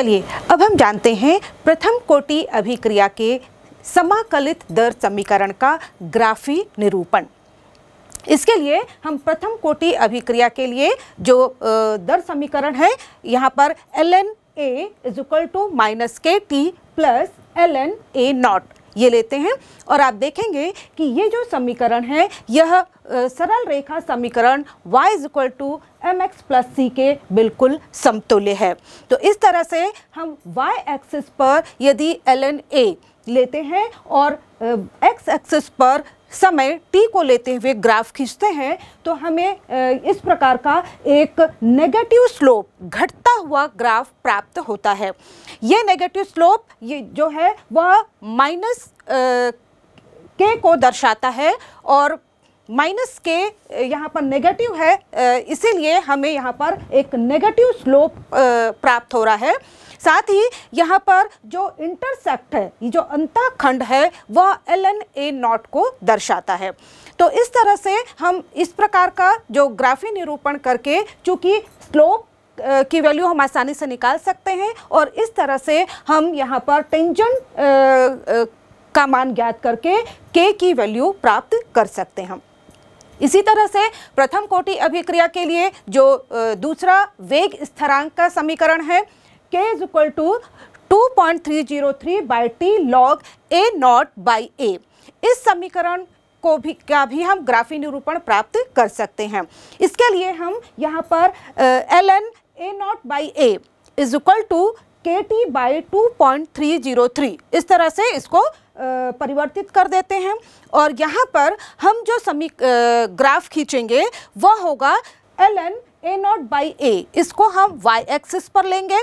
चलिए अब हम जानते हैं प्रथम कोटि अभिक्रिया के समाकलित दर समीकरण का ग्राफी निरूपण इसके लिए हम प्रथम कोटि अभिक्रिया के लिए जो दर समीकरण है यहाँ पर L N A is equal to minus K T plus L N A not ये लेते हैं और आप देखेंगे कि ये जो समीकरण है यह सरल रेखा समीकरण y is equal to M X plus C के बिल्कुल समतुल्य है तो इस तरह से हम y एक्सिस पर यदि ln a लेते हैं और x एक्सिस पर समय टी को लेते हुए ग्राफ खींचते हैं तो हमें इस प्रकार का एक नेगेटिव स्लोप घटता हुआ ग्राफ प्राप्त होता है ये नेगेटिव स्लोप ये जो है वह माइनस के को दर्शाता है और माइनस के यहाँ पर नेगेटिव है इसीलिए हमें यहाँ पर एक नेगेटिव स्लोप प्राप्त हो रहा है साथ ही यहाँ पर जो इंटरसेप्ट है ये जो अंताखंड है वह एल एन ए नॉट को दर्शाता है तो इस तरह से हम इस प्रकार का जो ग्राफी निरूपण करके चूँकि स्लोप की वैल्यू हम आसानी से निकाल सकते हैं और इस तरह से हम यहाँ पर टेंजन का मान ज्ञात करके के की वैल्यू प्राप्त कर सकते हैं इसी तरह से प्रथम कोटि अभिक्रिया के लिए जो दूसरा वेग स्थरांक का समीकरण है K is equal to two point three zero three by T log A not by A इस समीकरण को भी का भी हम ग्राफी निरूपण प्राप्त कर सकते हैं इसके लिए हम यहाँ पर L N A not by A is equal to K T by two point three zero three इस तरह से इसको परिवर्तित कर देते हैं और यहाँ पर हम जो समी ग्राफ खींचेंगे वह होगा L N A not by A इसको हम वाई एक्सिस पर लेंगे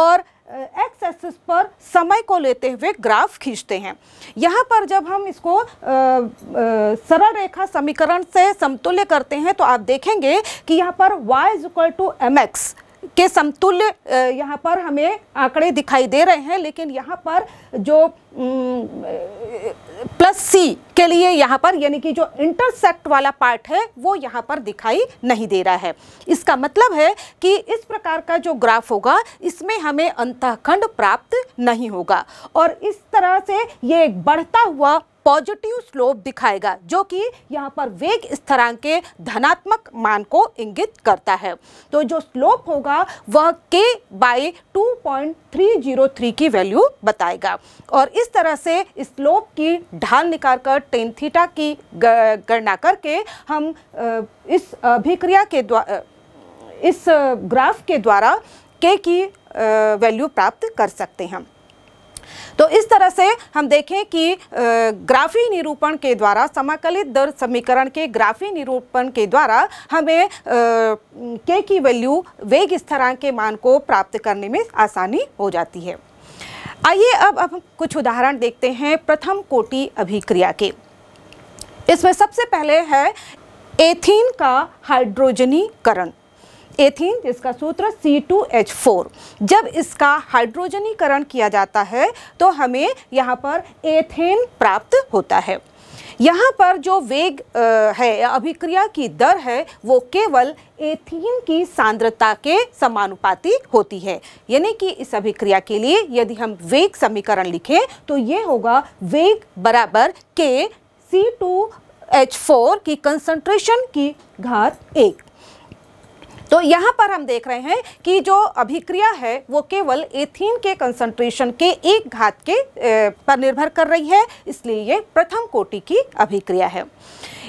और एक्स एक्सिस पर समय को लेते हुए ग्राफ खींचते हैं यहाँ पर जब हम इसको सरल रेखा समीकरण से समतुल्य करते हैं तो आप देखेंगे कि यहाँ पर y is equal to M X के समतुल्य यहाँ पर हमें आंकड़े दिखाई दे रहे हैं लेकिन यहाँ पर जो प्लस सी के लिए यहाँ पर यानी कि जो इंटरसेक्ट वाला पार्ट है वो यहाँ पर दिखाई नहीं दे रहा है इसका मतलब है कि इस प्रकार का जो ग्राफ होगा इसमें हमें अंतःखंड प्राप्त नहीं होगा और इस तरह से ये एक बढ़ता हुआ पॉजिटिव स्लोप दिखाएगा जो कि यहाँ पर वेग स्थरांक के धनात्मक मान को इंगित करता है तो जो स्लोप होगा वह के बाई टू की वैल्यू बताएगा और इस तरह से स्लोप की ढाल कर टेन थीटा की गणना करके हम इस अभिक्रिया के द्वारा इस ग्राफ के द्वारा के की वैल्यू प्राप्त कर सकते हैं तो इस तरह से हम देखें कि ग्राफी निरूपण के द्वारा समाकलित दर समीकरण के ग्राफी निरूपण के द्वारा हमें के की वैल्यू वेग स्थरांक के मान को प्राप्त करने में आसानी हो जाती है आइए अब अब कुछ उदाहरण देखते हैं प्रथम कोटि अभिक्रिया के इसमें सबसे पहले है एथीन का हाइड्रोजनीकरण एथीन जिसका सूत्र C2H4 जब इसका हाइड्रोजनीकरण किया जाता है तो हमें यहाँ पर एथेन प्राप्त होता है यहाँ पर जो वेग है अभिक्रिया की दर है वो केवल एथीन की सांद्रता के समानुपाती होती है यानी कि इस अभिक्रिया के लिए यदि हम वेग समीकरण लिखें तो ये होगा वेग बराबर के सी टू एच फोर की कंसंट्रेशन की घात एक तो यहाँ पर हम देख रहे हैं कि जो अभिक्रिया है वो केवल एथीन के कंसंट्रेशन के एक घात के पर निर्भर कर रही है इसलिए ये प्रथम कोटि की अभिक्रिया है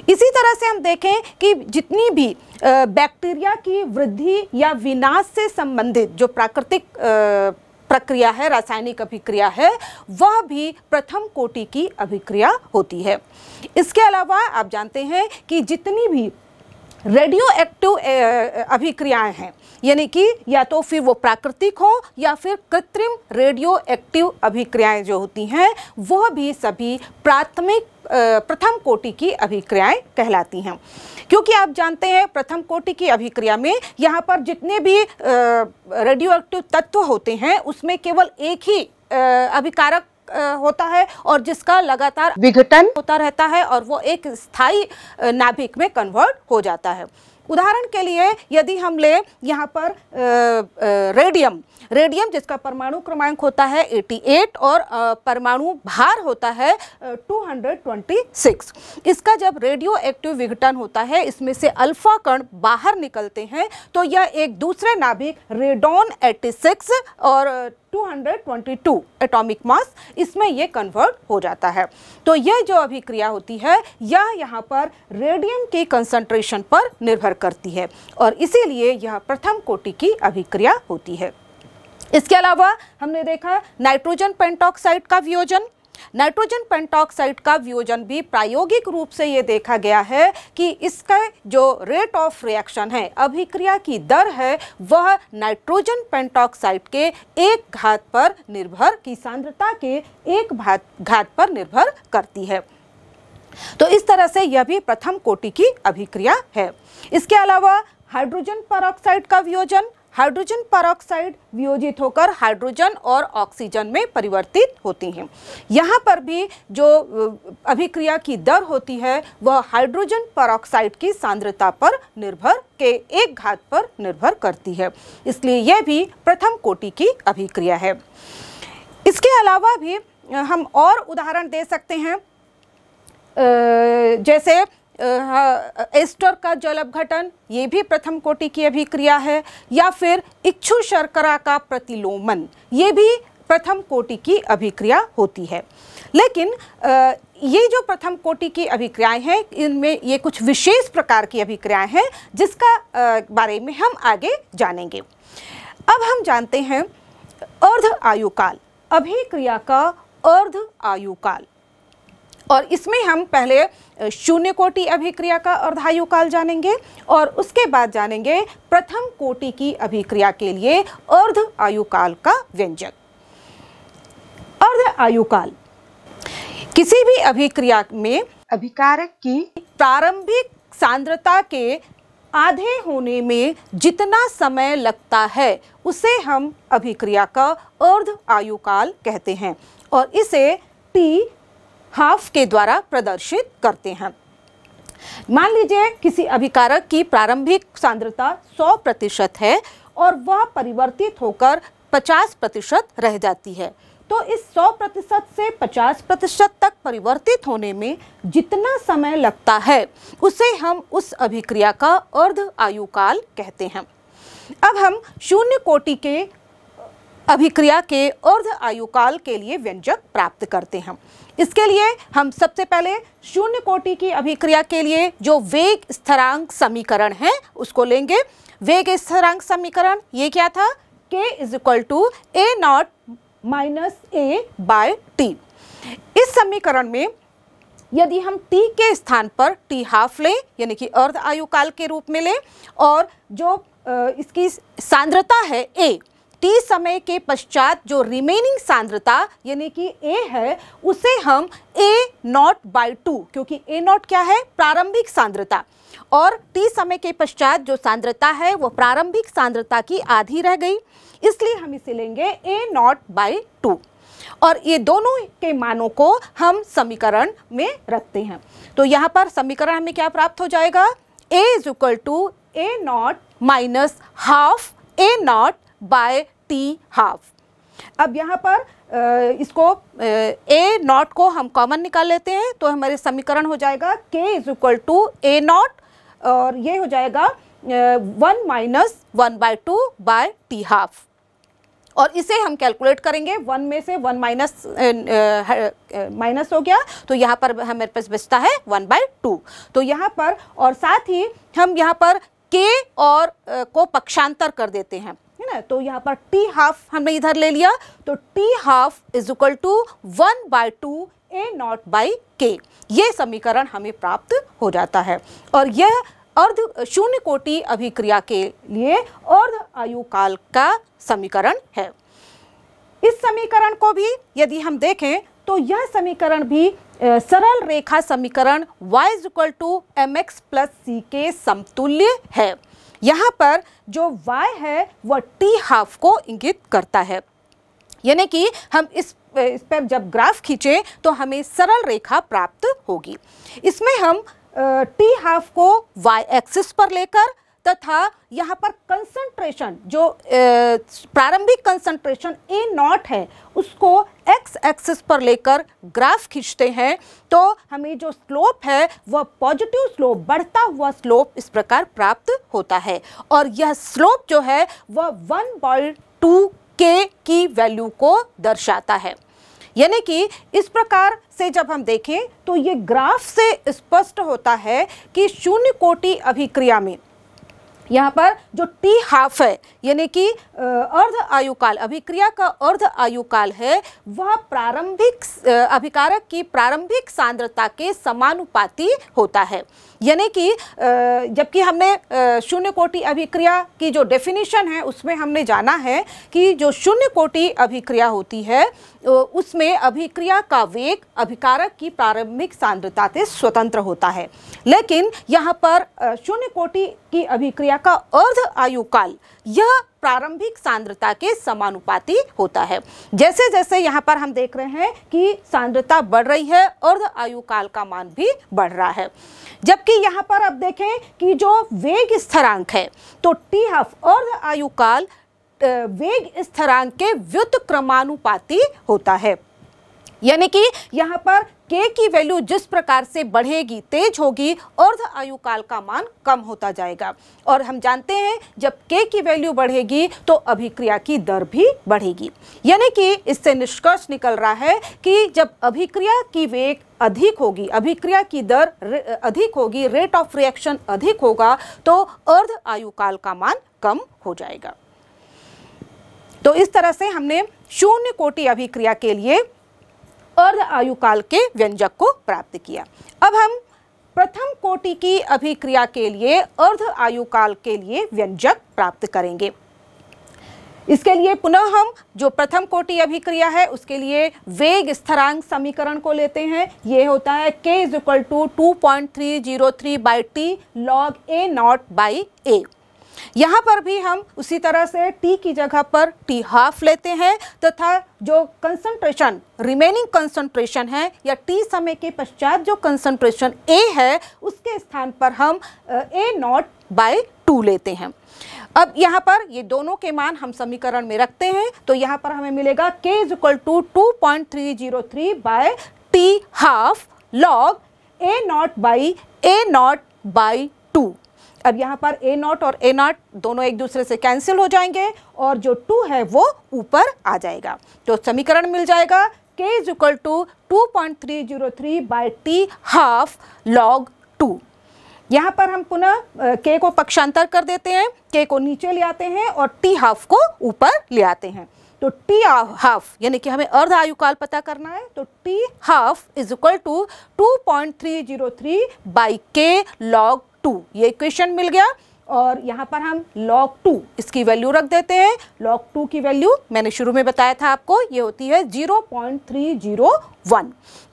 इसी तरह से हम देखें कि जितनी भी बैक्टीरिया की वृद्धि या विनाश से संबंधित जो प्राकृतिक प्रक्रिया है रासायनिक अभिक्रिया है वह भी प्रथम कोटि की अभिक्रिया होती है इसके अलावा आप जानते हैं कि जितनी भी रेडियो एक्टिव अभिक्रियाएं हैं यानी कि या तो फिर वो प्राकृतिक हो या फिर कृत्रिम रेडियो एक्टिव अभिक्रियाएं जो होती हैं वह भी सभी प्राथमिक प्रथम कोटि की अभिक्रियाएं कहलाती हैं क्योंकि आप जानते हैं प्रथम कोटि की अभिक्रिया में यहाँ पर जितने भी रेडियो एक्टिव तत्व होते हैं उसमें केवल एक ही अभिकारक होता है और जिसका लगातार विघटन होता रहता है और वो एक स्थायी नाभिक में कन्वर्ट हो जाता है उदाहरण के लिए यदि हम ले यहाँ पर रेडियम रेडियम जिसका परमाणु क्रमांक होता है 88 और परमाणु भार होता है 226 इसका जब रेडियो एक्टिव विघटन होता है इसमें से अल्फा कण बाहर निकलते हैं तो यह एक दूसरे नाभिक रेडॉन 86 और 222 एटॉमिक मास इसमें ये कन्वर्ट हो जाता है तो यह जो अभिक्रिया होती है यह यहाँ पर रेडियम के कंसंट्रेशन पर निर्भर करती है और इसीलिए यह प्रथम कोटि की अभिक्रिया होती है इसके अलावा हमने देखा नाइट्रोजन पेंटॉक्साइड का वियोजन नाइट्रोजन पेंटॉक्साइड का वियोजन भी प्रायोगिक रूप से ये देखा गया है कि इसका जो रेट ऑफ रिएक्शन है अभिक्रिया की दर है वह नाइट्रोजन पेंटॉक्साइड के एक घात पर निर्भर की सांद्रता के एक भात घात पर निर्भर करती है तो इस तरह से यह भी प्रथम कोटि की अभिक्रिया है इसके अलावा हाइड्रोजन पर का वियोजन हाइड्रोजन परऑक्साइड वियोजित होकर हाइड्रोजन और ऑक्सीजन में परिवर्तित होती हैं यहाँ पर भी जो अभिक्रिया की दर होती है वह हाइड्रोजन परऑक्साइड की सांद्रता पर निर्भर के एक घात पर निर्भर करती है इसलिए यह भी प्रथम कोटि की अभिक्रिया है इसके अलावा भी हम और उदाहरण दे सकते हैं जैसे एस्टर का जल अपघटन ये भी प्रथम कोटि की अभिक्रिया है या फिर इच्छु शर्करा का प्रतिलोमन ये भी प्रथम कोटि की अभिक्रिया होती है लेकिन ये जो प्रथम कोटि की अभिक्रियाएं हैं इनमें ये कुछ विशेष प्रकार की अभिक्रियाएं हैं जिसका बारे में हम आगे जानेंगे अब हम जानते हैं अर्ध आयुकाल अभिक्रिया का अर्ध आयुकाल और इसमें हम पहले शून्य कोटि अभिक्रिया का अर्धायु काल जानेंगे और उसके बाद जानेंगे प्रथम कोटि की अभिक्रिया के लिए अर्ध आयु काल का व्यंजक अर्ध आयु काल किसी भी अभिक्रिया में अभिकारक की प्रारंभिक सांद्रता के आधे होने में जितना समय लगता है उसे हम अभिक्रिया का अर्ध आयु काल कहते हैं और इसे टी हाफ के द्वारा प्रदर्शित करते हैं मान लीजिए किसी अभिकारक की प्रारंभिक सांद्रता 100 प्रतिशत है और वह परिवर्तित होकर 50 प्रतिशत रह जाती है तो इस 100 प्रतिशत से 50 प्रतिशत तक परिवर्तित होने में जितना समय लगता है उसे हम उस अभिक्रिया का अर्ध आयु काल कहते हैं अब हम शून्य कोटि के अभिक्रिया के अर्ध आयु काल के लिए व्यंजक प्राप्त करते हैं इसके लिए हम सबसे पहले शून्य कोटि की अभिक्रिया के लिए जो वेग स्थरांक समीकरण है उसको लेंगे वेग स्थरांक समीकरण ये क्या था k is equal to A not minus A by T इस समीकरण में यदि हम t के स्थान पर t हाफ लें यानी कि अर्ध आयु काल के रूप में लें और जो इसकी सांद्रता है a टी समय के पश्चात जो रिमेनिंग सांद्रता यानी कि ए है उसे हम ए नॉट बाई टू क्योंकि ए नॉट क्या है प्रारंभिक सांद्रता और टी समय के पश्चात जो सांद्रता है वो प्रारंभिक सांद्रता की आधी रह गई इसलिए हम इसे लेंगे ए नॉट बाई टू और ये दोनों के मानों को हम समीकरण में रखते हैं तो यहाँ पर समीकरण हमें क्या प्राप्त हो जाएगा A is equal to A not minus half A not by T half अब यहाँ पर इसको ए नॉट को हम कॉमन निकाल लेते हैं तो हमारे समीकरण हो जाएगा K is equal to A not और ये हो जाएगा one minus one by two by T half और इसे हम कैलकुलेट करेंगे वन में से वन माइनस माइनस हो गया तो यहाँ पर हमारे पास बचता है वन बाय टू तो यहाँ पर और साथ ही हम यहाँ पर के और आ, को पक्षांतर कर देते हैं है ना तो यहाँ पर टी हाफ हमने इधर ले लिया तो T half is equal to one by two A not by K ये समीकरण हमें प्राप्त हो जाता है और यह अर्ध शून्य कोटि अभिक्रिया के लिए अर्ध आयु काल का समीकरण है इस समीकरण को भी यदि हम देखें तो यह समीकरण भी सरल रेखा समीकरण y is equal to M X plus C के समतुल्य है यहाँ पर जो y है वह टी हाफ को इंगित करता है यानी कि हम इस इस पर जब ग्राफ खींचे तो हमें सरल रेखा प्राप्त होगी इसमें हम टी हाफ को वाई एक्सिस पर लेकर तथा यहाँ पर कंसंट्रेशन जो प्रारंभिक कंसंट्रेशन ए नॉट है उसको एक्स एक्सिस पर लेकर ग्राफ खींचते हैं तो हमें जो स्लोप है वह पॉजिटिव स्लोप बढ़ता हुआ स्लोप इस प्रकार प्राप्त होता है और यह स्लोप जो है वह वन बाई टू के की वैल्यू को दर्शाता है यानी कि इस प्रकार से जब हम देखें तो ये ग्राफ से स्पष्ट होता है कि शून्य कोटि अभिक्रिया में यहाँ पर जो टी हाफ है यानी कि अर्ध आयु काल अभिक्रिया का अर्ध आयु काल है वह प्रारंभिक अभिकारक की प्रारंभिक सांद्रता के समानुपाती होता है यानी कि जबकि हमने शून्य कोटि अभिक्रिया की जो डेफिनेशन है उसमें हमने जाना है कि जो शून्य कोटि अभिक्रिया होती है उसमें अभिक्रिया का वेग अभिकारक की प्रारंभिक सांद्रता से स्वतंत्र होता है लेकिन यहाँ पर शून्य कोटि की अभिक्रिया सांद्रता का अर्ध आयु काल यह प्रारंभिक सांद्रता के समानुपाती होता है जैसे जैसे यहाँ पर हम देख रहे हैं कि सांद्रता बढ़ रही है अर्ध आयु काल का मान भी बढ़ रहा है जबकि यहाँ पर अब देखें कि जो वेग स्थिरांक है तो टी हफ अर्ध आयु काल वेग स्थिरांक के व्युत क्रमानुपाती होता है यानी कि यहाँ पर के की वैल्यू जिस प्रकार से बढ़ेगी तेज होगी अर्ध आयु काल का मान कम होता जाएगा और हम जानते हैं जब के की वैल्यू बढ़ेगी तो अभिक्रिया की दर भी बढ़ेगी यानी कि इससे निष्कर्ष निकल रहा है कि जब अभिक्रिया की वेग अधिक होगी अभिक्रिया की दर अधिक होगी रेट ऑफ रिएक्शन अधिक होगा तो अर्ध आयु काल का मान कम हो जाएगा तो इस तरह से हमने शून्य कोटि अभिक्रिया के लिए अर्ध आयु काल के व्यंजक को प्राप्त किया अब हम प्रथम कोटि की अभिक्रिया के लिए अर्ध आयु काल के लिए व्यंजक प्राप्त करेंगे इसके लिए पुनः हम जो प्रथम कोटि अभिक्रिया है उसके लिए वेग स्थरांक समीकरण को लेते हैं ये होता है k is equal to two point three zero three by T log A not by A यहाँ पर भी हम उसी तरह से टी की जगह पर टी हाफ लेते हैं तथा तो जो कंसंट्रेशन रिमेनिंग कंसंट्रेशन है या टी समय के पश्चात जो कंसंट्रेशन ए है उसके स्थान पर हम ए नॉट बाय टू लेते हैं अब यहाँ पर ये दोनों के मान हम समीकरण में रखते हैं तो यहाँ पर हमें मिलेगा K is equal to two point three zero three by T half log A not by A not by two अब यहाँ पर ए नॉट और ए नॉट दोनों एक दूसरे से कैंसिल हो जाएंगे और जो टू है वो ऊपर आ जाएगा तो समीकरण मिल जाएगा K is equal to two point three zero three by T half log two यहाँ पर हम पुनः के को पक्षांतर कर देते हैं के को नीचे ले आते हैं और टी हाफ को ऊपर ले आते हैं तो टी हाफ यानी कि हमें अर्ध आयु काल पता करना है तो T half is equal to two point three zero three by K log two ये इक्वेशन मिल गया और यहाँ पर हम log टू इसकी वैल्यू रख देते हैं log टू की वैल्यू मैंने शुरू में बताया था आपको ये होती है 0.301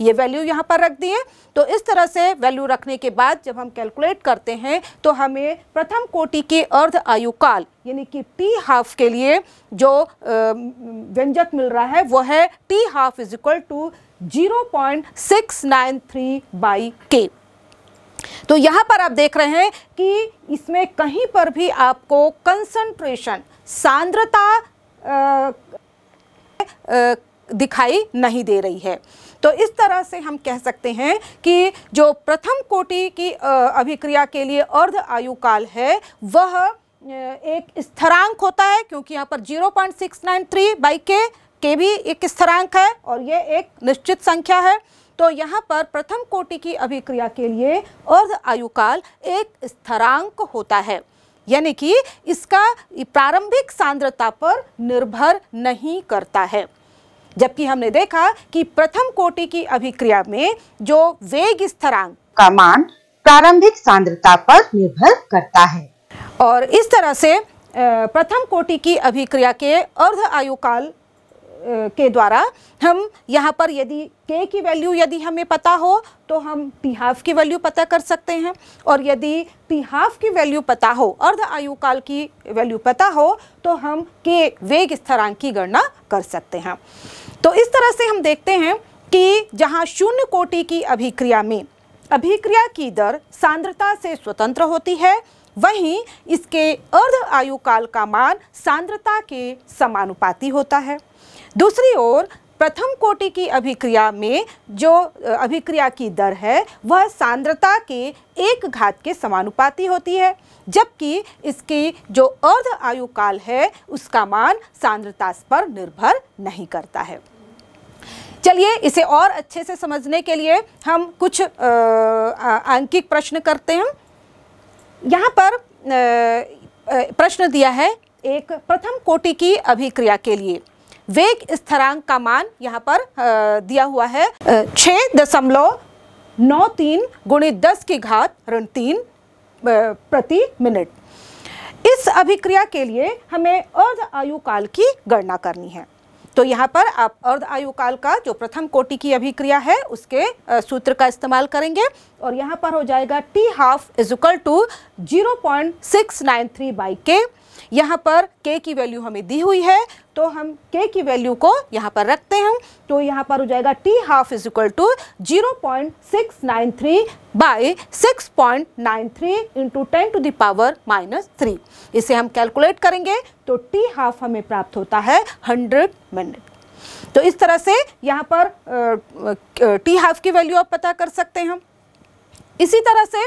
ये वैल्यू यहाँ पर रख दिए तो इस तरह से वैल्यू रखने के बाद जब हम कैलकुलेट करते हैं तो हमें प्रथम कोटि के अर्ध आयु काल यानी कि टी हाफ के लिए जो व्यंजक मिल रहा है वो है T half is equal to zero point six nine three by K तो यहाँ पर आप देख रहे हैं कि इसमें कहीं पर भी आपको कंसंट्रेशन सांद्रता दिखाई नहीं दे रही है तो इस तरह से हम कह सकते हैं कि जो प्रथम कोटि की अभिक्रिया के लिए अर्ध आयु काल है वह एक स्थरांक होता है क्योंकि यहाँ पर 0.693 बाई के के भी एक स्थरांक है और ये एक निश्चित संख्या है तो यहाँ पर प्रथम कोटि की अभिक्रिया के लिए अर्ध आयुकाल एक स्थरांक होता है यानी कि इसका प्रारंभिक सांद्रता पर निर्भर नहीं करता है जबकि हमने देखा कि प्रथम कोटि की अभिक्रिया में जो वेग स्थरांक का मान प्रारंभिक सांद्रता पर निर्भर करता है और इस तरह से प्रथम कोटि की अभिक्रिया के अर्ध आयुकाल के द्वारा हम यहाँ पर यदि के की वैल्यू यदि हमें पता हो तो हम पी हाफ की वैल्यू पता कर सकते हैं और यदि पी हाफ की वैल्यू पता हो अर्ध आयु काल की वैल्यू पता हो तो हम के वेग स्थरांक की गणना कर सकते हैं तो इस तरह से हम देखते हैं कि जहाँ शून्य कोटि की अभिक्रिया में अभिक्रिया की दर सांद्रता से स्वतंत्र होती है वहीं इसके अर्ध आयु काल का मान सांद्रता के समानुपाती होता है दूसरी ओर प्रथम कोटि की अभिक्रिया में जो अभिक्रिया की दर है वह सांद्रता के एक घात के समानुपाती होती है जबकि इसकी जो अर्ध आयु काल है उसका मान सांद्रता पर निर्भर नहीं करता है चलिए इसे और अच्छे से समझने के लिए हम कुछ आंकिक प्रश्न करते हैं यहाँ पर प्रश्न दिया है एक प्रथम कोटि की अभिक्रिया के लिए वेग स्थरांक का मान यहाँ पर दिया हुआ है छः दशमलव नौ तीन गुणे दस की घात ऋण तीन प्रति मिनट इस अभिक्रिया के लिए हमें अर्ध आयु काल की गणना करनी है तो यहाँ पर आप अर्ध आयु काल का जो प्रथम कोटि की अभिक्रिया है उसके सूत्र का इस्तेमाल करेंगे और यहाँ पर हो जाएगा T half is equal to zero point six nine three by K यहाँ पर k की वैल्यू हमें दी हुई है तो हम k की वैल्यू को यहाँ पर रखते हैं तो यहाँ पर हो जाएगा t half is equal to zero point six nine three by six point nine three into ten to the power minus three इसे हम कैलकुलेट करेंगे तो t हाफ हमें प्राप्त होता है हंड्रेड मिनट तो इस तरह से यहाँ पर टी हाफ की वैल्यू आप पता कर सकते हैं इसी तरह से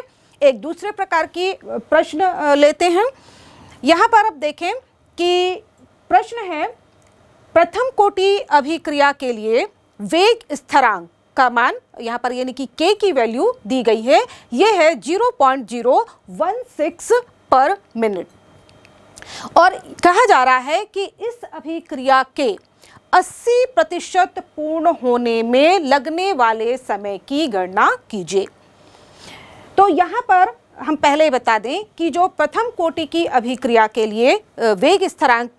एक दूसरे प्रकार की प्रश्न लेते हैं यहाँ पर आप देखें कि प्रश्न है प्रथम कोटि अभिक्रिया के लिए वेग स्थरांक का मान यहाँ पर यानी कि के की वैल्यू दी गई है ये है 0.016 पर मिनट और कहा जा रहा है कि इस अभिक्रिया के 80 प्रतिशत पूर्ण होने में लगने वाले समय की गणना कीजिए तो यहाँ पर हम पहले ही बता दें कि जो प्रथम कोटि की अभिक्रिया के लिए वेग स्थरांक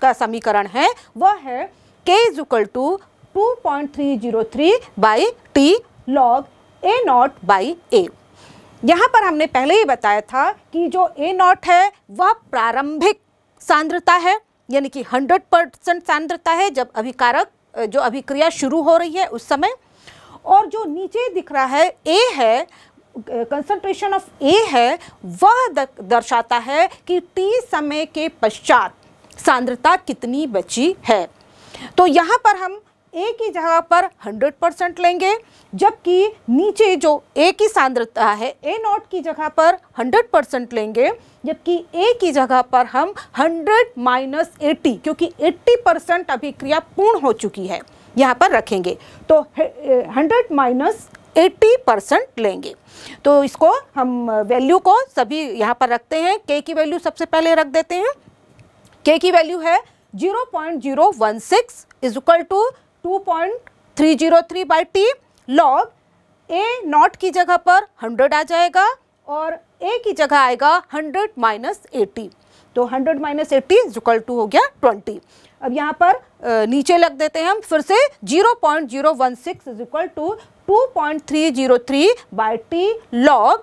का समीकरण है वह है K is equal to two point three zero three by T log A not by A यहाँ पर हमने पहले ही बताया था कि जो ए नॉट है वह प्रारंभिक सांद्रता है यानी कि 100 परसेंट सांद्रता है जब अभिकारक जो अभिक्रिया शुरू हो रही है उस समय और जो नीचे दिख रहा है ए है कंसंट्रेशन ऑफ ए है वह दर्शाता है कि टी समय के पश्चात सांद्रता कितनी बची है तो यहाँ पर हम ए की जगह पर 100 परसेंट लेंगे जबकि नीचे जो ए की सांद्रता है ए नॉट की जगह पर 100 परसेंट लेंगे जबकि ए की जगह पर हम 100 माइनस एटी क्योंकि 80 परसेंट अभिक्रिया पूर्ण हो चुकी है यहाँ पर रखेंगे तो 100 माइनस 80 परसेंट लेंगे तो इसको हम वैल्यू को सभी यहाँ पर रखते हैं के की वैल्यू सबसे पहले रख देते हैं के की वैल्यू है 0.016 is equal to two point three zero three by T log A not की जगह पर 100 आ जाएगा और ए की जगह आएगा 100 माइनस एटी तो 100 minus eighty is equal to हो गया 20 अब यहाँ पर नीचे लग देते हैं हम फिर से 0.016 point zero one six is equal to 2.303 by T log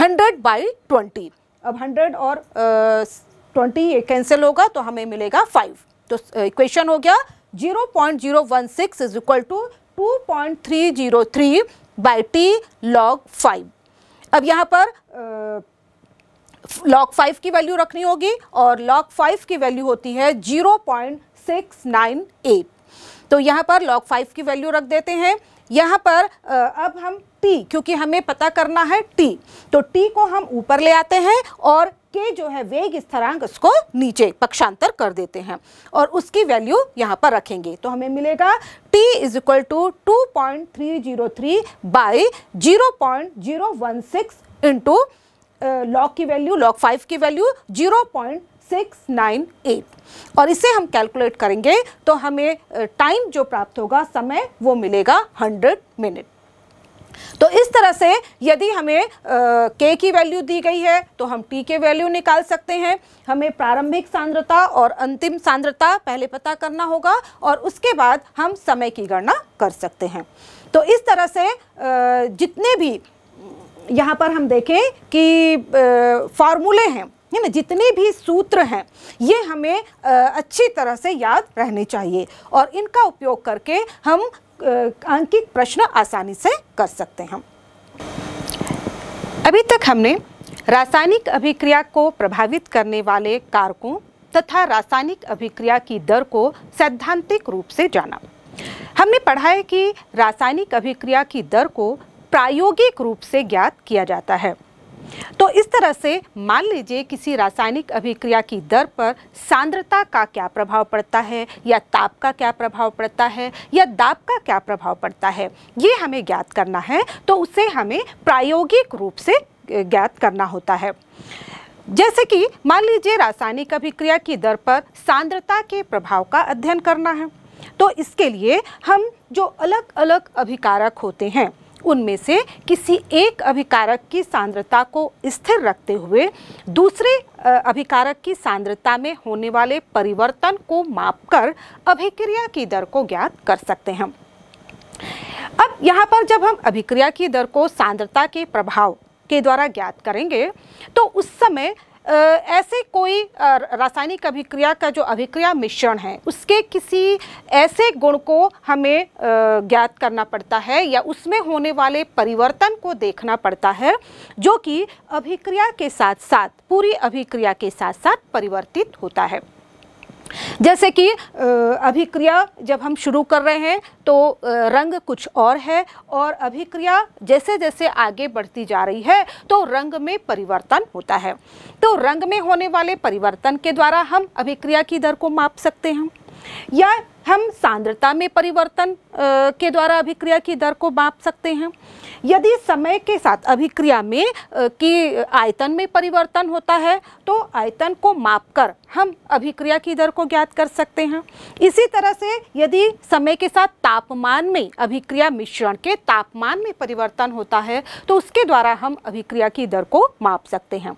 100 by 20 अब 100 और ट्वेंटी ये कैंसिल होगा तो हमें मिलेगा फाइव तो इक्वेशन हो गया 0.016 point zero one six is equal to two point three zero three by T log five अब यहाँ पर लॉग फाइव की वैल्यू रखनी होगी और लॉग फाइव की वैल्यू होती है zero point six nine eight तो यहाँ पर लॉग फाइव की वैल्यू रख देते हैं यहाँ पर अब हम टी क्योंकि हमें पता करना है टी तो टी को हम ऊपर ले आते हैं और के जो है वेग स्थरांक उसको नीचे पक्षांतर कर देते हैं और उसकी वैल्यू यहाँ पर रखेंगे तो हमें मिलेगा T is equal to two point three zero three by zero point zero one six into log की वैल्यू लॉग फाइव की value zero point six nine eight और इसे हम कैलकुलेट करेंगे तो हमें टाइम जो प्राप्त होगा समय वो मिलेगा हंड्रेड मिनट तो इस तरह से यदि हमें आ, के की वैल्यू दी गई है तो हम टी के वैल्यू निकाल सकते हैं हमें प्रारंभिक सांद्रता और अंतिम सांद्रता पहले पता करना होगा और उसके बाद हम समय की गणना कर सकते हैं तो इस तरह से आ, जितने भी यहाँ पर हम देखें कि फार्मूले हैं है ना जितने भी सूत्र हैं ये हमें अच्छी तरह से याद रहने चाहिए और इनका उपयोग करके हम अंकित प्रश्न आसानी से कर सकते हैं अभी तक हमने रासायनिक अभिक्रिया को प्रभावित करने वाले कारकों तथा रासायनिक अभिक्रिया की दर को सैद्धांतिक रूप से जाना हमने पढ़ा है कि रासायनिक अभिक्रिया की दर को प्रायोगिक रूप से ज्ञात किया जाता है तो इस तरह से मान लीजिए किसी रासायनिक अभिक्रिया की दर पर सांद्रता का क्या प्रभाव पड़ता है या ताप का क्या प्रभाव पड़ता है या दाब का क्या प्रभाव पड़ता है ये हमें ज्ञात करना है तो उसे हमें प्रायोगिक रूप से ज्ञात करना होता है जैसे कि मान लीजिए रासायनिक अभिक्रिया की दर पर सांद्रता के प्रभाव का अध्ययन करना है तो इसके लिए हम जो अलग अलग अभिकारक होते हैं उनमें से किसी एक अभिकारक की सांद्रता को स्थिर रखते हुए दूसरे अभिकारक की सांद्रता में होने वाले परिवर्तन को मापकर अभिक्रिया की दर को ज्ञात कर सकते हैं अब यहाँ पर जब हम अभिक्रिया की दर को सांद्रता के प्रभाव के द्वारा ज्ञात करेंगे तो उस समय ऐसे कोई रासायनिक अभिक्रिया का जो अभिक्रिया मिश्रण है उसके किसी ऐसे गुण को हमें ज्ञात करना पड़ता है या उसमें होने वाले परिवर्तन को देखना पड़ता है जो कि अभिक्रिया के साथ साथ पूरी अभिक्रिया के साथ साथ परिवर्तित होता है जैसे कि अभिक्रिया जब हम शुरू कर रहे हैं तो रंग कुछ और है और अभिक्रिया जैसे जैसे आगे बढ़ती जा रही है तो रंग में परिवर्तन होता है तो रंग में होने वाले परिवर्तन के द्वारा हम अभिक्रिया की दर को माप सकते हैं या हम सांद्रता में परिवर्तन के द्वारा अभिक्रिया की दर को माप सकते हैं यदि समय के साथ अभिक्रिया में की आयतन में परिवर्तन होता है तो आयतन को मापकर हम अभिक्रिया की दर को ज्ञात कर सकते हैं इसी तरह से यदि समय के साथ तापमान में अभिक्रिया मिश्रण के तापमान में परिवर्तन होता है तो उसके द्वारा हम अभिक्रिया की दर को माप सकते हैं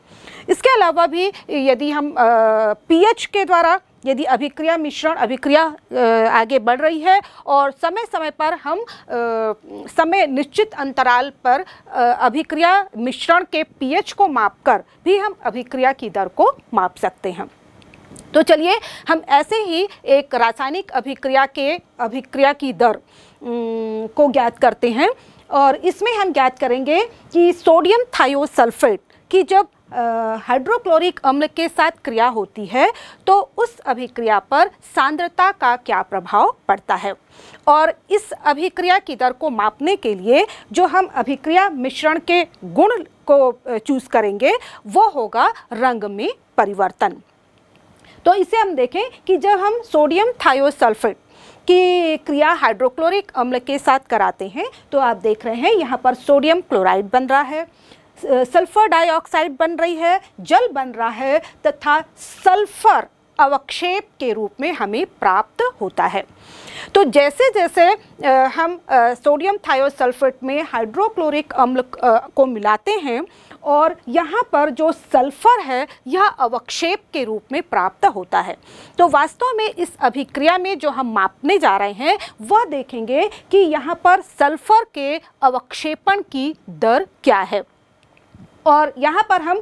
इसके अलावा भी यदि हम पीएच के द्वारा यदि अभिक्रिया मिश्रण अभिक्रिया आगे बढ़ रही है और समय समय पर हम समय निश्चित अंतराल पर अभिक्रिया मिश्रण के पीएच को मापकर भी हम अभिक्रिया की दर को माप सकते हैं तो चलिए हम ऐसे ही एक रासायनिक अभिक्रिया के अभिक्रिया की दर को ज्ञात करते हैं और इसमें हम ज्ञात करेंगे कि सोडियम थायोसल्फेट कि जब हाइड्रोक्लोरिक अम्ल के साथ क्रिया होती है तो उस अभिक्रिया पर सांद्रता का क्या प्रभाव पड़ता है और इस अभिक्रिया की दर को मापने के लिए जो हम अभिक्रिया मिश्रण के गुण को चूज़ करेंगे वो होगा रंग में परिवर्तन तो इसे हम देखें कि जब हम सोडियम थायोसल्फेट की क्रिया हाइड्रोक्लोरिक अम्ल के साथ कराते हैं तो आप देख रहे हैं यहाँ पर सोडियम क्लोराइड बन रहा है सल्फर डाइऑक्साइड बन रही है जल बन रहा है तथा सल्फर अवक्षेप के रूप में हमें प्राप्त होता है तो जैसे जैसे हम सोडियम थायोसल्फेट में हाइड्रोक्लोरिक अम्ल को मिलाते हैं और यहाँ पर जो सल्फर है यह अवक्षेप के रूप में प्राप्त होता है तो वास्तव में इस अभिक्रिया में जो हम मापने जा रहे हैं वह देखेंगे कि यहाँ पर सल्फर के अवक्षेपण की दर क्या है और यहाँ पर हम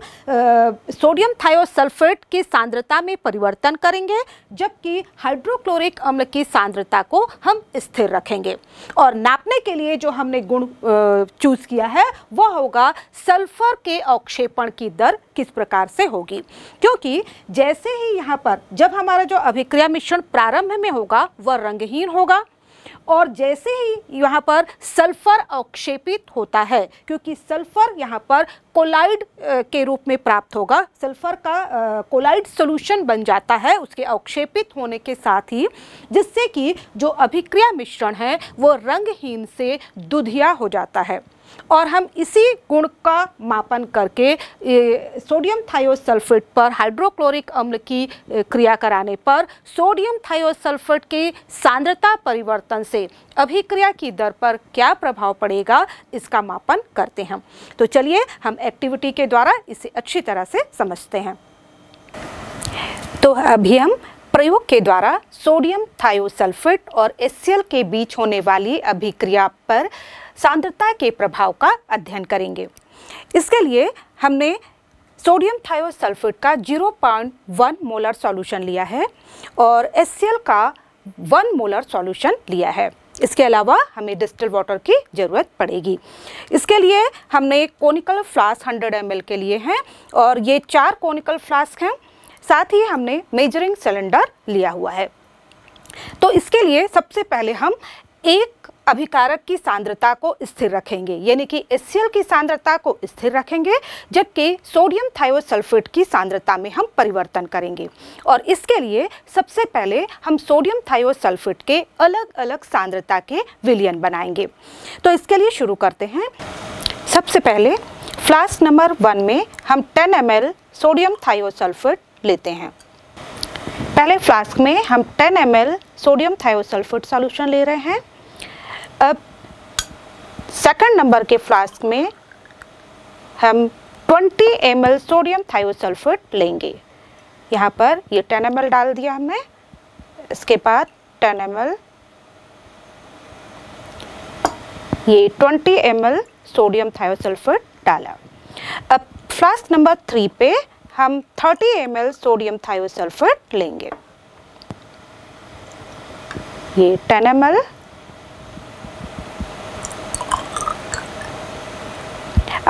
सोडियम थायोसल्फेट की सांद्रता में परिवर्तन करेंगे जबकि हाइड्रोक्लोरिक अम्ल की सांद्रता को हम स्थिर रखेंगे और नापने के लिए जो हमने गुण चूज़ किया है वह होगा सल्फर के अवक्षेपण की दर किस प्रकार से होगी क्योंकि जैसे ही यहाँ पर जब हमारा जो अभिक्रिया मिश्रण प्रारंभ में होगा वह रंगहीन होगा और जैसे ही यहाँ पर सल्फर अवक्षेपित होता है क्योंकि सल्फर यहाँ पर कोलाइड के रूप में प्राप्त होगा सल्फर का कोलाइड सॉल्यूशन बन जाता है उसके अवक्षेपित होने के साथ ही जिससे कि जो अभिक्रिया मिश्रण है वो रंगहीन से दुधिया हो जाता है और हम इसी गुण का मापन करके सोडियम थायोसल्फेट पर हाइड्रोक्लोरिक अम्ल की क्रिया कराने पर सोडियम थायोसल्फेट की सांद्रता परिवर्तन से अभिक्रिया की दर पर क्या प्रभाव पड़ेगा इसका मापन करते हैं तो चलिए हम एक्टिविटी के द्वारा इसे अच्छी तरह से समझते हैं तो अभी हम प्रयोग के द्वारा सोडियम थायोसल्फेट और एस के बीच होने वाली अभिक्रिया पर सांद्रता के प्रभाव का अध्ययन करेंगे इसके लिए हमने सोडियम थायोसल्फेट का 0.1 मोलर सॉल्यूशन लिया है और एस का 1 मोलर सॉल्यूशन लिया है इसके अलावा हमें डिस्टल वाटर की ज़रूरत पड़ेगी इसके लिए हमने कोनिकल फ्लास्क 100 एम के लिए हैं और ये चार कोनिकल फ्लास्क हैं साथ ही हमने मेजरिंग सिलेंडर लिया हुआ है तो इसके लिए सबसे पहले हम एक अभिकारक की सांद्रता को स्थिर रखेंगे यानी कि एस की सांद्रता को स्थिर रखेंगे जबकि सोडियम थायोसल्फेट की सांद्रता में हम परिवर्तन करेंगे और इसके लिए सबसे पहले हम सोडियम थायोसल्फेट के अलग अलग सांद्रता के विलियन बनाएंगे तो इसके लिए शुरू करते हैं सबसे पहले फ्लास्क नंबर वन में हम 10 एम सोडियम थायोसल्फेट लेते हैं पहले फ्लास्क में हम 10 एम सोडियम थायोसल्फेट सॉल्यूशन ले रहे हैं अब सेकंड नंबर के फ्लास्क में हम 20 एम सोडियम थायोसल्फेट लेंगे यहाँ पर ये 10 एम डाल दिया हमने इसके बाद 10 एम ये 20 एम सोडियम थायोसल्फेट डाला अब फ्लास्क नंबर थ्री पे हम 30 एम सोडियम थायोसल्फेट लेंगे ये 10 एम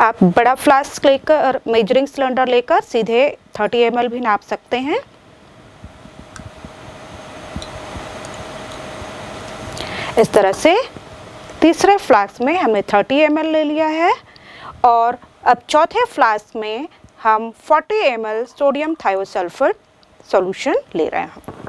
आप बड़ा फ्लास्क लेकर मेजरिंग सिलेंडर लेकर सीधे 30 एम भी नाप सकते हैं इस तरह से तीसरे फ्लास्क में हमने 30 एम ले लिया है और अब चौथे फ्लास्क में हम 40 ml सोडियम थायोसल्फर सॉल्यूशन ले रहे हैं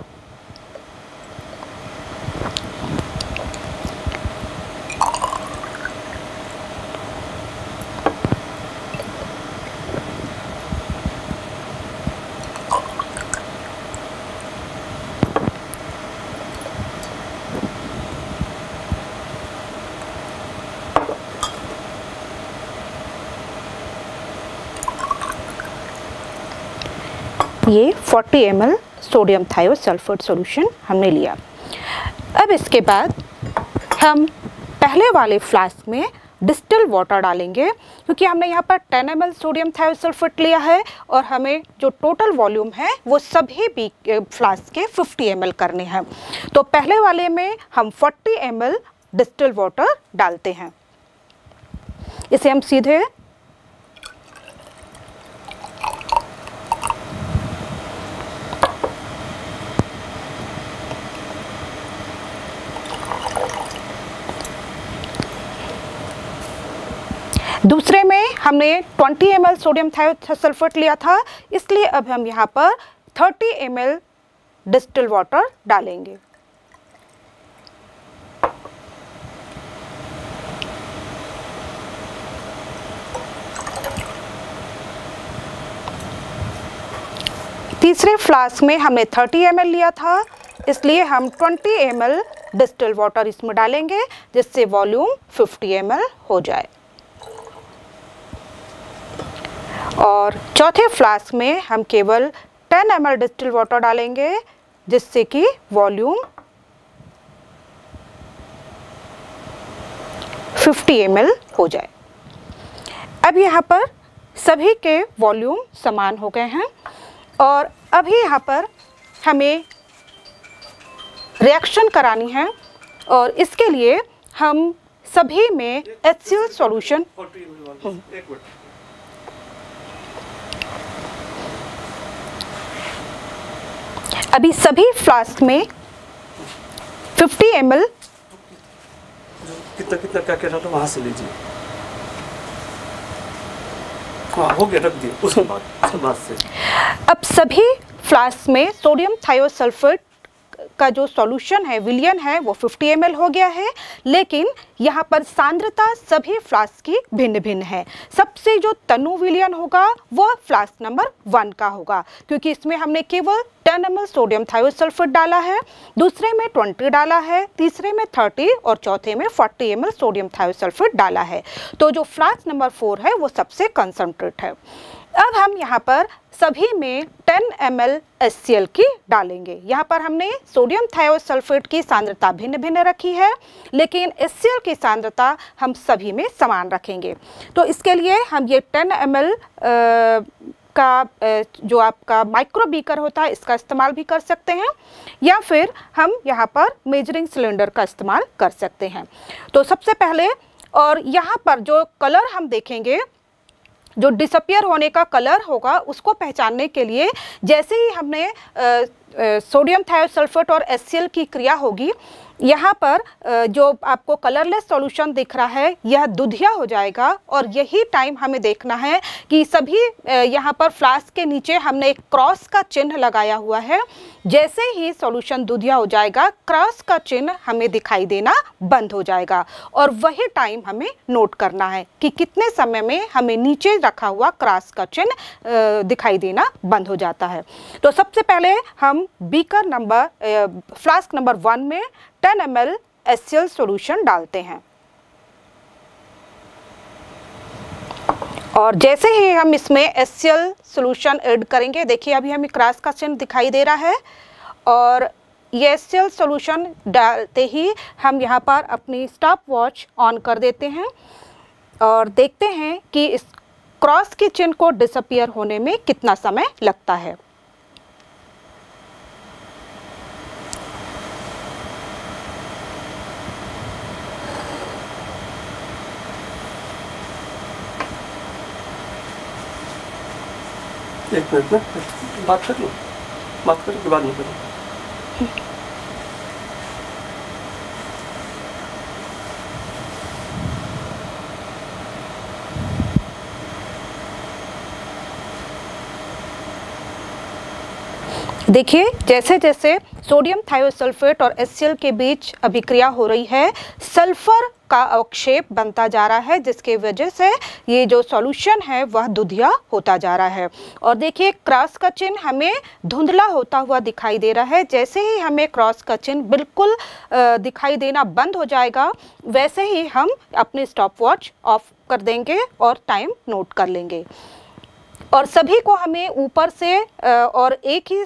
ये 40 एम सोडियम थायोसल्फेट सॉल्यूशन हमने लिया अब इसके बाद हम पहले वाले फ्लास्क में डिस्टल वाटर डालेंगे क्योंकि हमने यहाँ पर 10 एम सोडियम थायोसल्फेट लिया है और हमें जो टोटल वॉल्यूम है वो सभी बी फ्लास्क के 50 एम करने हैं तो पहले वाले में हम 40 एम डिस्टल वाटर डालते हैं इसे हम सीधे दूसरे में हमने 20 एम सोडियम सल्फेट लिया था इसलिए अब हम यहाँ पर 30 एम डिस्टिल वाटर डालेंगे तीसरे फ्लास्क में हमने 30 एम लिया था इसलिए हम 20 एम डिस्टिल वाटर इसमें डालेंगे जिससे वॉल्यूम 50 एम हो जाए और चौथे फ्लास्क में हम केवल 10 एम एल डिस्टिल वाटर डालेंगे जिससे कि वॉल्यूम 50 एम हो जाए अब यहाँ पर सभी के वॉल्यूम समान हो गए हैं और अभी यहाँ पर हमें रिएक्शन करानी है और इसके लिए हम सभी में एच सी सॉल्यूशन अभी सभी फ्लास्क में 50 एम एल कितना कितना क्या कह रहा था वहाँ से लीजिए हाँ, हो गया रख दिया उसके बाद उसके बाद से अब सभी फ्लास्क में सोडियम थायोसल्फेट का जो सॉल्यूशन है विलियन है वो 50 एम हो गया है लेकिन यहाँ पर सांद्रता सभी फ्लास्क की भिन्न भिन्न है सबसे जो तनु विलियन होगा वह फ्लास्क नंबर वन का होगा क्योंकि इसमें हमने केवल 10 एम सोडियम थायोसल्फेट डाला है दूसरे में 20 डाला है तीसरे में 30 और चौथे में 40 एम सोडियम थायोसल्फेट डाला है तो जो फ्लास्क नंबर फोर है वो सबसे कंसनट्रेट है अब हम यहाँ पर सभी में 10 एम एल की डालेंगे यहाँ पर हमने सोडियम थायोसल्फेट की सांद्रता भिन्न भिन्न रखी है लेकिन एस की सांद्रता हम सभी में समान रखेंगे तो इसके लिए हम ये 10 एम का जो आपका माइक्रो बीकर होता है इसका इस्तेमाल भी कर सकते हैं या फिर हम यहाँ पर मेजरिंग सिलेंडर का इस्तेमाल कर सकते हैं तो सबसे पहले और यहाँ पर जो कलर हम देखेंगे जो डिसअपियर होने का कलर होगा उसको पहचानने के लिए जैसे ही हमने सोडियम थायोसल्फेट और एस की क्रिया होगी यहाँ पर जो आपको कलरलेस सॉल्यूशन दिख रहा है यह दुधिया हो जाएगा और यही टाइम हमें देखना है कि सभी यहाँ पर फ्लास्क के नीचे हमने एक क्रॉस का चिन्ह लगाया हुआ है जैसे ही सॉल्यूशन दुधिया हो जाएगा क्रॉस का चिन्ह हमें दिखाई देना बंद हो जाएगा और वही टाइम हमें नोट करना है कि कितने समय में हमें नीचे रखा हुआ क्रॉस का चिन्ह दिखाई देना बंद हो जाता है तो सबसे पहले हम beaker number flask number one में 10 एम एल एल सोल्यूशन डालते हैं और जैसे ही हम इसमें एल सोल्यूशन ऐड करेंगे देखिए अभी हमें क्रॉस का चिन्ह दिखाई दे रहा है और ये एल सोल्यूशन डालते ही हम यहाँ पर अपनी स्टॉप वॉच ऑन कर देते हैं और देखते हैं कि इस क्रॉस के चिन्ह को डिसअपियर होने में कितना समय लगता है एक मिनट में बात कर लो बात करने कि बाद नहीं ठीक देखिए जैसे जैसे सोडियम थायोसल्फेट और एस के बीच अभिक्रिया हो रही है सल्फर का अवक्षेप बनता जा रहा है जिसके वजह से ये जो सॉल्यूशन है वह दुधिया होता जा रहा है और देखिए क्रॉस का चिन्ह हमें धुंधला होता हुआ दिखाई दे रहा है जैसे ही हमें क्रॉस का चिन्ह बिल्कुल दिखाई देना बंद हो जाएगा वैसे ही हम अपने स्टॉप ऑफ कर देंगे और टाइम नोट कर लेंगे और सभी को हमें ऊपर से और एक ही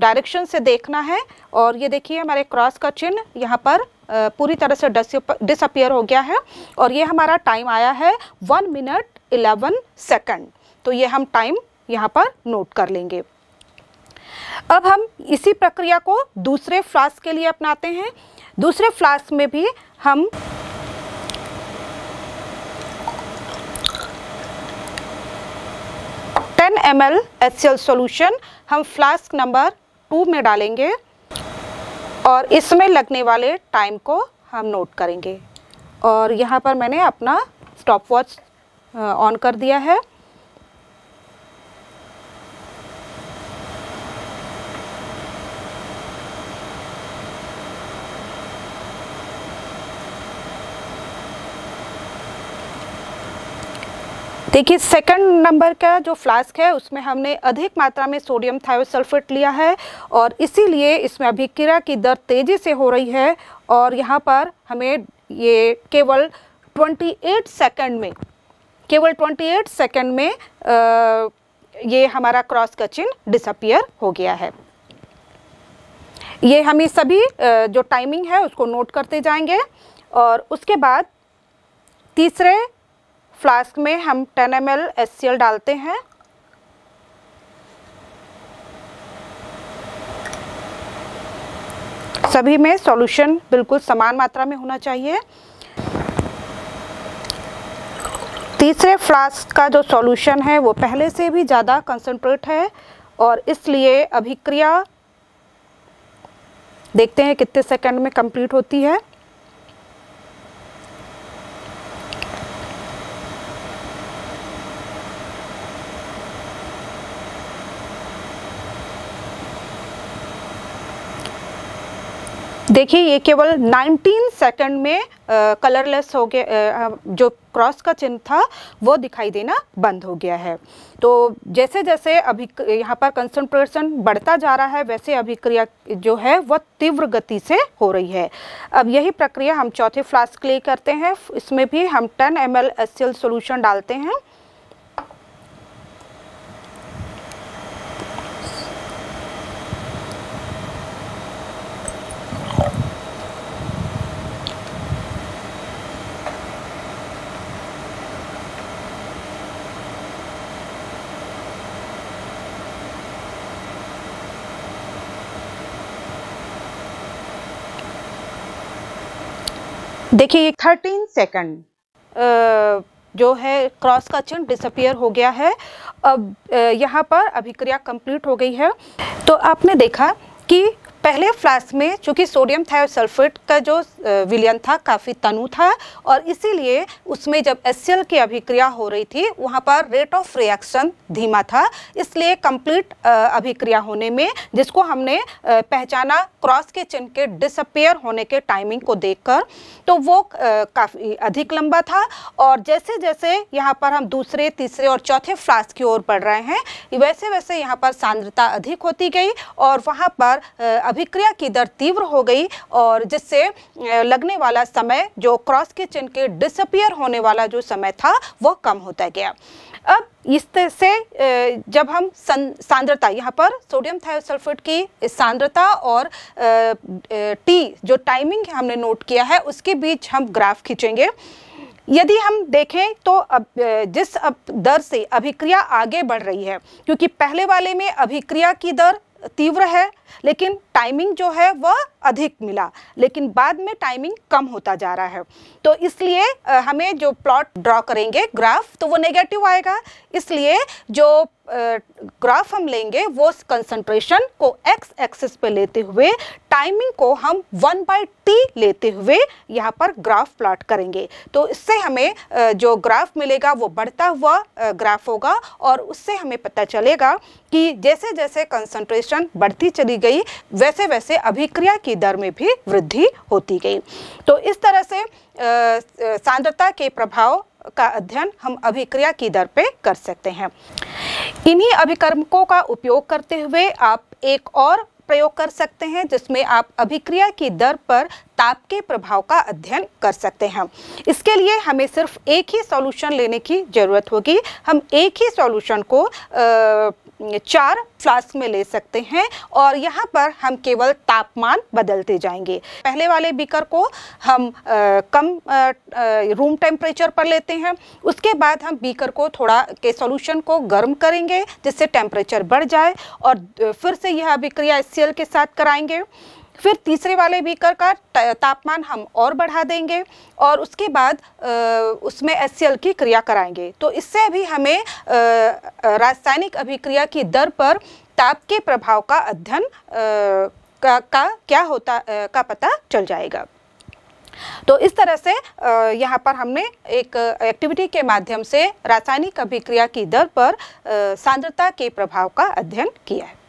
डायरेक्शन से देखना है और ये देखिए हमारे क्रॉस का चिन्ह यहाँ पर पूरी तरह से डिसअपियर हो गया है और ये हमारा टाइम आया है वन मिनट इलेवन सेकंड तो ये हम टाइम यहाँ पर नोट कर लेंगे अब हम इसी प्रक्रिया को दूसरे फ्लास्क के लिए अपनाते हैं दूसरे फ्लास्क में भी हम टेन एम एल सोल्यूशन हम फ्लास्क नंबर टू में डालेंगे और इसमें लगने वाले टाइम को हम नोट करेंगे और यहाँ पर मैंने अपना स्टॉप वॉच ऑन कर दिया है देखिए सेकंड नंबर का जो फ्लास्क है उसमें हमने अधिक मात्रा में सोडियम थायोसल्फेट लिया है और इसीलिए इसमें अभिक्रिया की दर तेज़ी से हो रही है और यहाँ पर हमें ये केवल 28 सेकंड में केवल 28 सेकंड में आ, ये हमारा क्रॉस का चिन्ह डिसअपियर हो गया है ये हमें सभी जो टाइमिंग है उसको नोट करते जाएंगे और उसके बाद तीसरे फ्लास्क में हम 10 एम एल डालते हैं सभी में सॉल्यूशन बिल्कुल समान मात्रा में होना चाहिए तीसरे फ्लास्क का जो सॉल्यूशन है वो पहले से भी ज़्यादा कंसनट्रेट है और इसलिए अभिक्रिया देखते हैं कितने सेकंड में कंप्लीट होती है देखिए ये केवल 19 सेकंड में कलरलेस हो गया जो क्रॉस का चिन्ह था वो दिखाई देना बंद हो गया है तो जैसे जैसे अभी यहाँ पर कंसनट्रेशन बढ़ता जा रहा है वैसे अभिक्रिया जो है वह तीव्र गति से हो रही है अब यही प्रक्रिया हम चौथे फ्लास्क के लिए करते हैं इसमें भी हम 10 M L S C L solution डालते हैं देखिए ये थर्टीन सेकंड जो है क्रॉस का चिन्ह डिसअपियर हो गया है अब यहाँ पर अभिक्रिया कंप्लीट हो गई है तो आपने देखा कि पहले फ्लास्क में चूँकि सोडियम थायोसल्फेट का जो विलयन था काफ़ी तनु था और इसीलिए उसमें जब एस की अभिक्रिया हो रही थी वहाँ पर रेट ऑफ रिएक्शन धीमा था इसलिए कंप्लीट अभिक्रिया होने में जिसको हमने पहचाना क्रॉस के चिन्ह के डिसअपेयर होने के टाइमिंग को देखकर तो वो काफ़ी अधिक लंबा था और जैसे जैसे यहाँ पर हम दूसरे तीसरे और चौथे फ्लास्क की ओर बढ़ रहे हैं वैसे वैसे यहाँ पर सांद्रता अधिक होती गई और वहाँ पर अभिक्रिया की दर तीव्र हो गई और जिससे लगने वाला समय जो क्रॉस के चिन्ह के डिसअपियर होने वाला जो समय था वह कम होता गया अब इस से जब हम सांद्रता यहाँ पर सोडियम थायोसल्फेट की सांद्रता और टी जो टाइमिंग हमने नोट किया है उसके बीच हम ग्राफ खींचेंगे यदि हम देखें तो अब जिस अब दर से अभिक्रिया आगे बढ़ रही है क्योंकि पहले वाले में अभिक्रिया की दर तीव्र है लेकिन टाइमिंग जो है वह अधिक मिला लेकिन बाद में टाइमिंग कम होता जा रहा है तो इसलिए हमें जो प्लॉट ड्रॉ करेंगे ग्राफ तो वो नेगेटिव आएगा इसलिए जो ग्राफ हम लेंगे वो कंसंट्रेशन को एक्स एक्सिस पे लेते हुए टाइमिंग को हम वन बाई टी लेते हुए यहाँ पर ग्राफ प्लॉट करेंगे तो इससे हमें जो ग्राफ मिलेगा वो बढ़ता हुआ ग्राफ होगा और उससे हमें पता चलेगा कि जैसे जैसे कंसंट्रेशन बढ़ती चली गई वैसे वैसे अभिक्रिया की दर में भी वृद्धि होती गई तो इस तरह से सांद्रता के प्रभाव का अध्ययन हम अभिक्रिया की दर पे कर सकते हैं इन्हीं अभिकर्मकों का उपयोग करते हुए आप एक और प्रयोग कर सकते हैं जिसमें आप अभिक्रिया की दर पर ताप के प्रभाव का अध्ययन कर सकते हैं इसके लिए हमें सिर्फ एक ही सॉल्यूशन लेने की ज़रूरत होगी हम एक ही सॉल्यूशन को चार फ्लास्क में ले सकते हैं और यहाँ पर हम केवल तापमान बदलते जाएंगे पहले वाले बीकर को हम आ, कम आ, रूम टेम्परेचर पर लेते हैं उसके बाद हम बीकर को थोड़ा के सॉल्यूशन को गर्म करेंगे जिससे टेम्परेचर बढ़ जाए और फिर से यह अभिक्रिया एस के साथ कराएंगे फिर तीसरे वाले बीकर का तापमान हम और बढ़ा देंगे और उसके बाद उसमें एस की क्रिया कराएंगे तो इससे भी हमें रासायनिक अभिक्रिया की दर पर ताप के प्रभाव का अध्ययन का, का क्या होता का पता चल जाएगा तो इस तरह से यहाँ पर हमने एक एक्टिविटी के माध्यम से रासायनिक अभिक्रिया की दर पर सांद्रता के प्रभाव का अध्ययन किया है